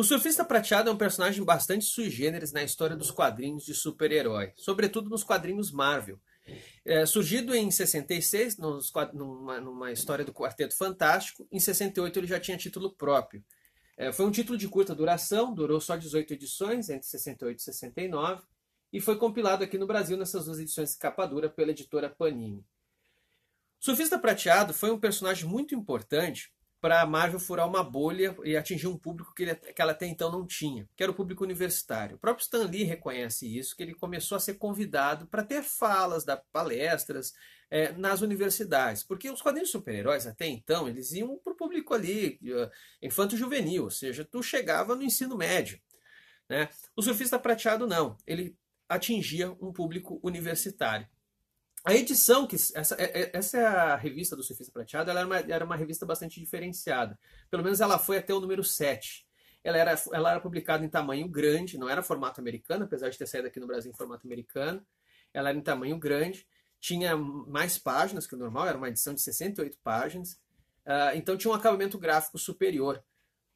O Surfista Prateado é um personagem bastante sui generis na história dos quadrinhos de super-herói, sobretudo nos quadrinhos Marvel. É, surgido em 66, nos, numa, numa, história do Quarteto Fantástico, em 68 ele já tinha título próprio. É, foi um título de curta duração, durou só 18 edições, entre 68 e 69, e foi compilado aqui no Brasil nessas duas edições de capa dura pela editora Panini. Surfista Prateado foi um personagem muito importante para a Marvel furar uma bolha e atingir um público que, ele, que ela até então não tinha, que era o público universitário. O próprio Stan Lee reconhece isso, que ele começou a ser convidado para ter falas, dar palestras é, nas universidades, porque os quadrinhos super-heróis até então eles iam para o público ali eh, infanto-juvenil, ou seja, tu chegava no ensino médio. Né? O surfista prateado não, ele atingia um público universitário. A edição, que essa, é, é, essa é a revista do Surfista Prateado, ela era uma, era uma revista bastante diferenciada. Pelo menos ela foi até o número 7. Ela era, ela era publicada em tamanho grande, não era formato americano, apesar de ter saído aqui no Brasil em formato americano. Ela era em tamanho grande, tinha mais páginas que o normal, era uma edição de 68 páginas. Uh, então tinha um acabamento gráfico superior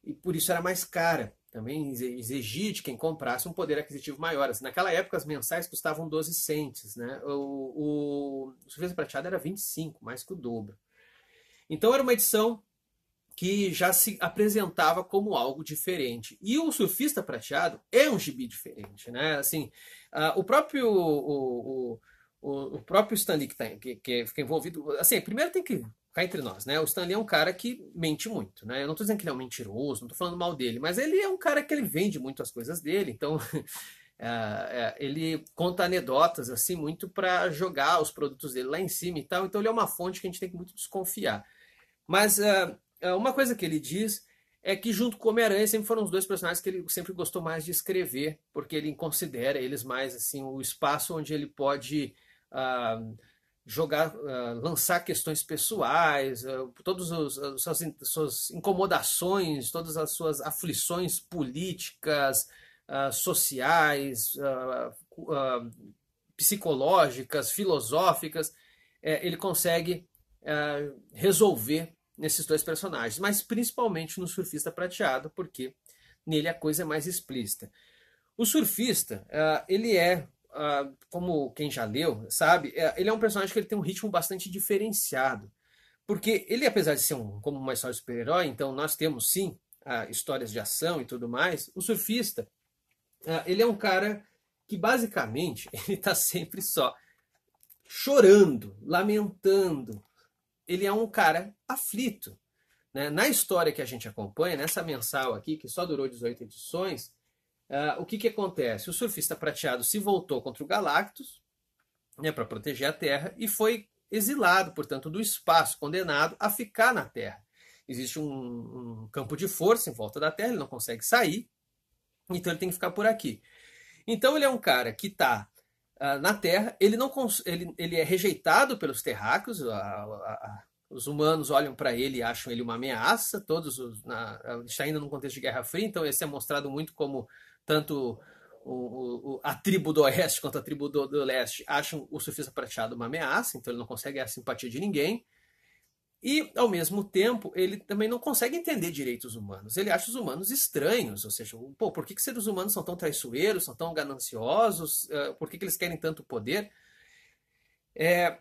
e por isso era mais cara também exigir de quem comprasse um poder aquisitivo maior. Assim, naquela época, as mensais custavam 12 centes. Né? O, o, o Surpresa Prateada era 25, mais que o dobro. Então, era uma edição que já se apresentava como algo diferente. E o Surfista Prateado é um gibi diferente. Né? Assim, uh, o próprio... O, o, o, o próprio Stanley que, tá, que, que fica envolvido. Assim, primeiro tem que cá entre nós, né? O Stanley é um cara que mente muito, né? Eu não tô dizendo que ele é um mentiroso, não tô falando mal dele, mas ele é um cara que ele vende muito as coisas dele, então é, é, ele conta anedotas assim muito para jogar os produtos dele lá em cima e tal, então ele é uma fonte que a gente tem que muito desconfiar. Mas é, é uma coisa que ele diz é que junto com o Homem-Aranha sempre foram os dois personagens que ele sempre gostou mais de escrever, porque ele considera eles mais assim o espaço onde ele pode uh, jogar, uh, lançar questões pessoais, uh, ah, todas as ah, suas, suas, incomodações, todas as suas aflições políticas, uh, sociais, psicológicas, filosóficas, é, ele consegue resolver nesses dois personagens, mas principalmente no surfista prateado, porque nele a coisa é mais explícita. O surfista, ele é ah, como quem já leu, sabe, é, ele é um personagem que ele tem um ritmo bastante diferenciado. Porque ele, apesar de ser um, como uma história de super-herói, então nós temos sim uh, histórias de ação e tudo mais, o surfista, uh, ele é um cara que basicamente ele está sempre só chorando, lamentando. Ele é um cara aflito. Né? Na história que a gente acompanha, nessa mensal aqui, que só durou 18 edições, Uh, o que, que acontece? O surfista prateado se voltou contra o Galactus né, para proteger a Terra e foi exilado, portanto, do espaço, condenado a ficar na Terra. Existe um, um campo de força em volta da Terra, ele não consegue sair, então ele tem que ficar por aqui. Então ele é um cara que está uh, ah, na Terra, ele, não ele, ele é rejeitado pelos terráqueos, a, a, a, os humanos olham para ele e acham ele uma ameaça, todos os, na, está ainda num contexto de Guerra Fria, então esse é mostrado muito como tanto o, o, a tribo do oeste quanto a tribo do, do leste acham o surfista prateado uma ameaça, então ele não consegue a simpatia de ninguém. E, ao mesmo tempo, ele também não consegue entender direitos humanos. Ele acha os humanos estranhos, ou seja, pô, por que, que seres humanos são tão traiçoeiros, são tão gananciosos, eh, por que, que eles querem tanto poder? É,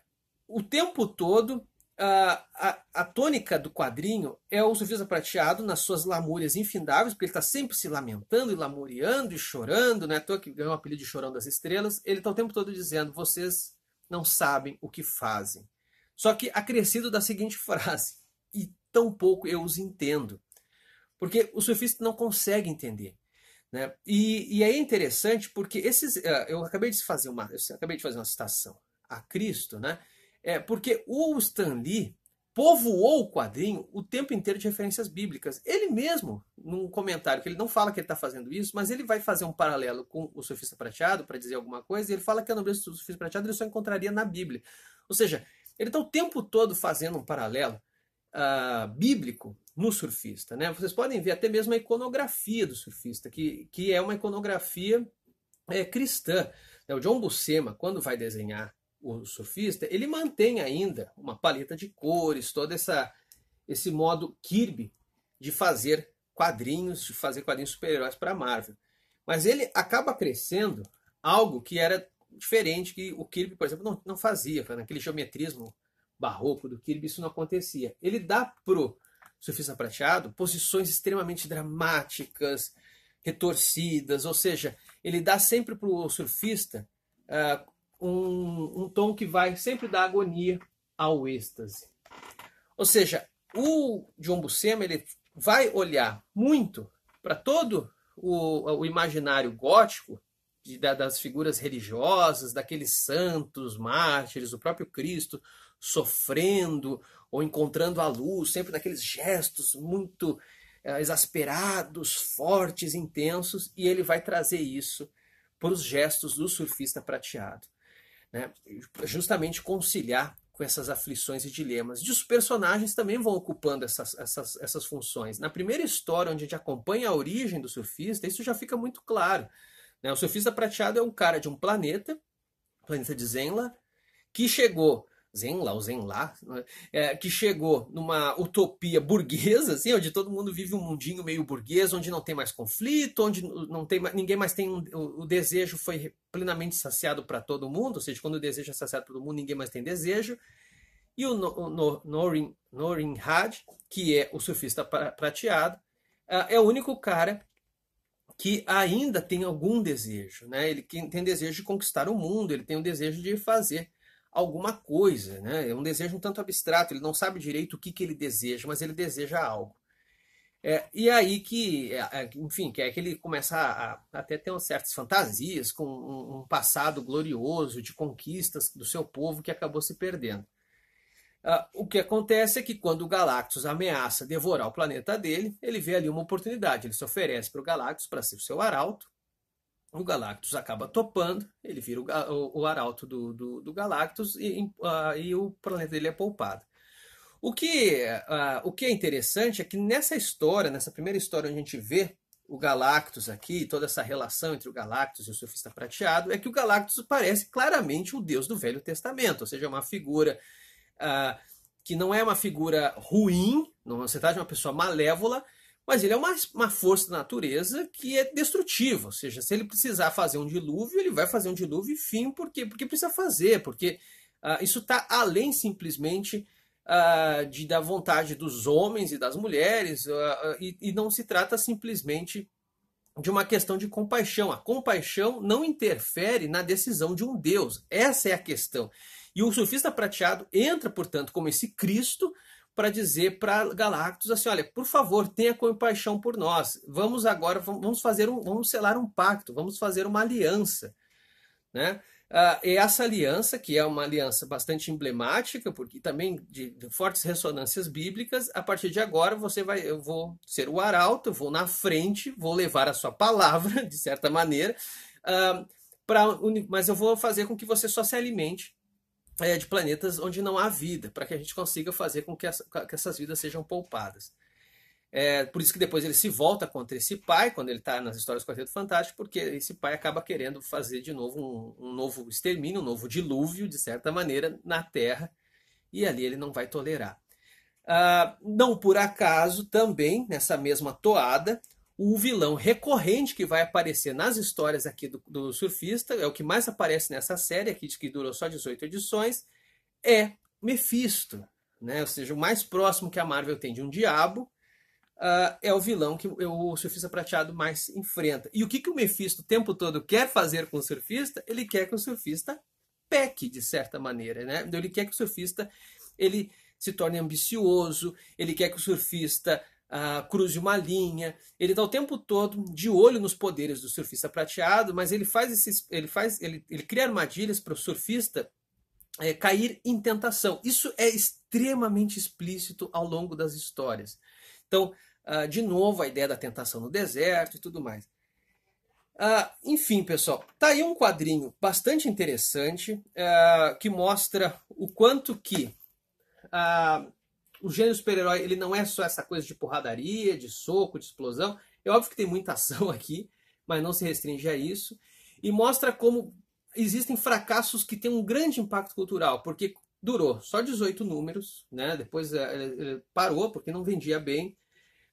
o tempo todo, ah, a, tônica do quadrinho é o surfista prateado nas suas lamúrias infindáveis, porque ele está sempre se lamentando e lamuriando e chorando, né? Tô que ganhou o apelido de Chorão das Estrelas. Ele está o tempo todo dizendo: vocês não sabem o que fazem. Só que acrescido da seguinte frase: e tão pouco eu os entendo. Porque o surfista não consegue entender. Né? E, e é interessante porque esses. Eh, eu acabei de fazer uma, eu acabei de fazer uma citação a Cristo, né? É porque o Stan Lee povoou o quadrinho o tempo inteiro de referências bíblicas. Ele mesmo, num comentário, que ele não fala que ele está fazendo isso, mas ele vai fazer um paralelo com o Sofista Prateado para dizer alguma coisa, e ele fala que a nobreza do Sofista Prateado ele só encontraria na Bíblia. Ou seja, ele está o tempo todo fazendo um paralelo uh, bíblico no surfista. Né? Vocês podem ver até mesmo a iconografia do surfista, que, que é uma iconografia é, cristã. É, o John Buscema, quando vai desenhar o surfista, ele mantém ainda uma paleta de cores, todo essa, esse modo Kirby de fazer quadrinhos, de fazer quadrinhos super-heróis para a Marvel. Mas ele acaba crescendo algo que era diferente, que o Kirby, por exemplo, não, não fazia. Naquele geometrismo barroco do Kirby, isso não acontecia. Ele dá pro surfista prateado posições extremamente dramáticas, retorcidas, ou seja, ele dá sempre pro surfista uh, um que vai sempre da agonia ao êxtase. Ou seja, o John Buscema ele vai olhar muito para todo o, o, imaginário gótico de, da, das figuras religiosas, daqueles santos, mártires, o próprio Cristo sofrendo ou encontrando a luz, sempre naqueles gestos muito é, exasperados, fortes, intensos, e ele vai trazer isso para os gestos do surfista prateado né, justamente conciliar com essas aflições e dilemas. E os personagens também vão ocupando essas, essas, essas funções. Na primeira história, onde a gente acompanha a origem do surfista, isso já fica muito claro. Né? O surfista prateado é um cara de um planeta, planeta de Zenla, que chegou Zenla o Zenla, é, que chegou numa utopia burguesa, assim, onde todo mundo vive um mundinho meio burguês, onde não tem mais conflito, onde não tem ninguém mais tem um, o, desejo foi plenamente saciado para todo mundo, ou seja, quando o desejo é saciado para todo mundo, ninguém mais tem desejo. E o, no, no, Norin, Norin Had, que é o surfista prateado, é, é o único cara que ainda tem algum desejo, né? Ele tem desejo de conquistar o mundo, ele tem o desejo de fazer alguma coisa, né? É um desejo um tanto abstrato, ele não sabe direito o que, que ele deseja, mas ele deseja algo. É, e aí que, é, é, enfim, que é que ele começa a, a até ter certas fantasias com um, um, passado glorioso de conquistas do seu povo que acabou se perdendo. Ah, o que acontece é que quando o Galactus ameaça devorar o planeta dele, ele vê ali uma oportunidade. Ele se oferece para o Galactus para ser o seu arauto, o Galactus acaba topando, ele vira o, o, o arauto do, do, do Galactus e, uh, e, o planeta dele é poupado. O que, uh, o que é interessante é que nessa história, nessa primeira história onde a gente vê o Galactus aqui, toda essa relação entre o Galactus e o Surfista Prateado, é que o Galactus parece claramente o deus do Velho Testamento, ou seja, é uma figura uh, que não é uma figura ruim, não se trata tá de uma pessoa malévola, mas ele é uma, uma força da natureza que é destrutiva. Ou seja, se ele precisar fazer um dilúvio, ele vai fazer um dilúvio e fim. Por quê? Porque precisa fazer. Porque uh, isso está além simplesmente uh, de, da vontade dos homens e das mulheres. Uh, e, e não se trata simplesmente de uma questão de compaixão. A compaixão não interfere na decisão de um Deus. Essa é a questão. E o surfista prateado entra, portanto, como esse Cristo para dizer para Galactus assim, olha, por favor, tenha compaixão por nós. Vamos agora, vamos fazer um, vamos selar um pacto, vamos fazer uma aliança, né? Ah, e essa aliança, que é uma aliança bastante emblemática, porque também de, de, fortes ressonâncias bíblicas, a partir de agora você vai, eu vou ser o arauto, vou na frente, vou levar a sua palavra, de certa maneira, ah, mas eu vou fazer com que você só se alimente é, de planetas onde não há vida, para que a gente consiga fazer com que, essa, que essas vidas sejam poupadas. É, por isso que depois ele se volta contra esse pai, quando ele está nas histórias do Quarteto Fantástico, porque esse pai acaba querendo fazer de novo um, um, novo extermínio, um novo dilúvio, de certa maneira, na Terra, e ali ele não vai tolerar. Ah, não por acaso, também, nessa mesma toada, o vilão recorrente que vai aparecer nas histórias aqui do, do, surfista, é o que mais aparece nessa série aqui, que durou só 18 edições, é Mephisto. Né? Ou seja, o mais próximo que a Marvel tem de um diabo uh, é o vilão que o surfista prateado mais enfrenta. E o que, que o Mephisto o tempo todo quer fazer com o surfista? Ele quer que o surfista peque, de certa maneira. Né? Então, ele quer que o surfista ele se torne ambicioso, ele quer que o surfista uh, cruze uma linha. Ele está o tempo todo de olho nos poderes do surfista prateado, mas ele faz esses, ele faz, ele, ele cria armadilhas para o surfista é, cair em tentação. Isso é extremamente explícito ao longo das histórias. Então, uh, de novo, a ideia da tentação no deserto e tudo mais. Uh, enfim, pessoal, tá aí um quadrinho bastante interessante uh, que mostra o quanto que uh, o gênero super-herói ele não é só essa coisa de porradaria, de soco, de explosão. É óbvio que tem muita ação aqui, mas não se restringe a isso. E mostra como existem fracassos que têm um grande impacto cultural, porque durou só 18 números, né? depois eh, parou porque não vendia bem.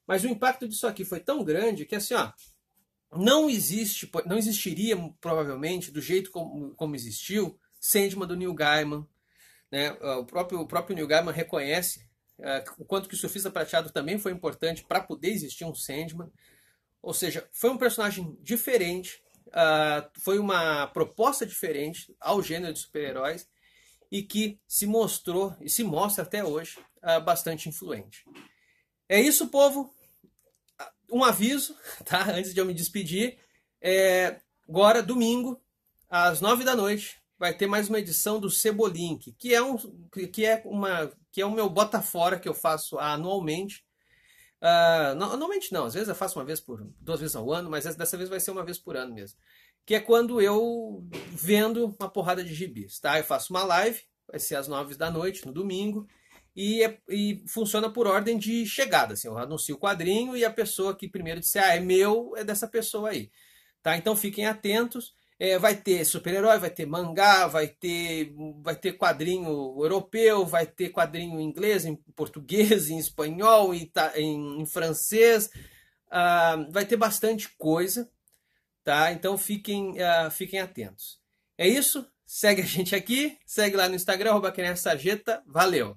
Mas o impacto disso aqui foi tão grande que assim, ó, não existe, não existiria provavelmente do jeito como, como existiu Sandman do Neil Gaiman, né? O próprio o próprio Neil Gaiman reconhece é, o quanto que o surfista prateado também foi importante para poder existir um Sandman. Ou seja, foi um personagem diferente, ah, foi uma proposta diferente ao gênero de super-heróis e que se mostrou e se mostra até hoje ah, bastante influente. É isso, povo. Ah, um aviso, tá? Antes de eu me despedir, é agora domingo às nove da noite vai ter mais uma edição do Cebolink, que é um que é uma que é o meu bota fora que eu faço anualmente. Uh, não, normalmente não, às vezes eu faço uma vez por duas vezes ao ano, mas dessa vez vai ser uma vez por ano mesmo. Que é quando eu vendo uma porrada de gibis, tá? Eu faço uma live, vai ser às nove da noite no domingo. E, é, e, funciona por ordem de chegada. Assim, eu anuncio o quadrinho e a pessoa que primeiro disser, ah, é meu, é dessa pessoa aí. Tá? Então fiquem atentos. É, vai ter super-herói, vai ter mangá, vai ter, vai ter quadrinho europeu, vai ter quadrinho em inglês, em português, em espanhol, em, em, em francês. Ah, vai ter bastante coisa, tá? Então fiquem, ah, fiquem atentos. É isso? Segue a gente aqui, segue lá no Instagram, arroba Sarjeta. Valeu!